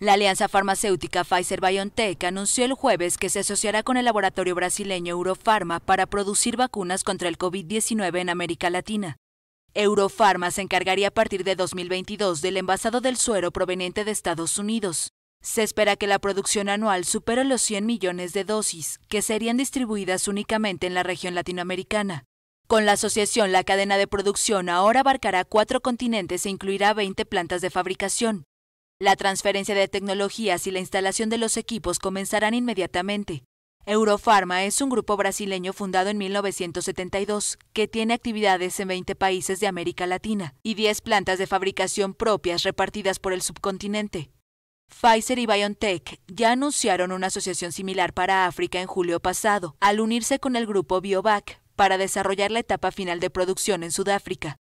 La alianza farmacéutica Pfizer-BioNTech anunció el jueves que se asociará con el laboratorio brasileño Eurofarma para producir vacunas contra el COVID-19 en América Latina. Eurofarma se encargaría a partir de 2022 del envasado del suero proveniente de Estados Unidos. Se espera que la producción anual supere los 100 millones de dosis, que serían distribuidas únicamente en la región latinoamericana. Con la asociación, la cadena de producción ahora abarcará cuatro continentes e incluirá 20 plantas de fabricación. La transferencia de tecnologías y la instalación de los equipos comenzarán inmediatamente. Eurofarma es un grupo brasileño fundado en 1972 que tiene actividades en 20 países de América Latina y 10 plantas de fabricación propias repartidas por el subcontinente. Pfizer y BioNTech ya anunciaron una asociación similar para África en julio pasado, al unirse con el grupo BioVac para desarrollar la etapa final de producción en Sudáfrica.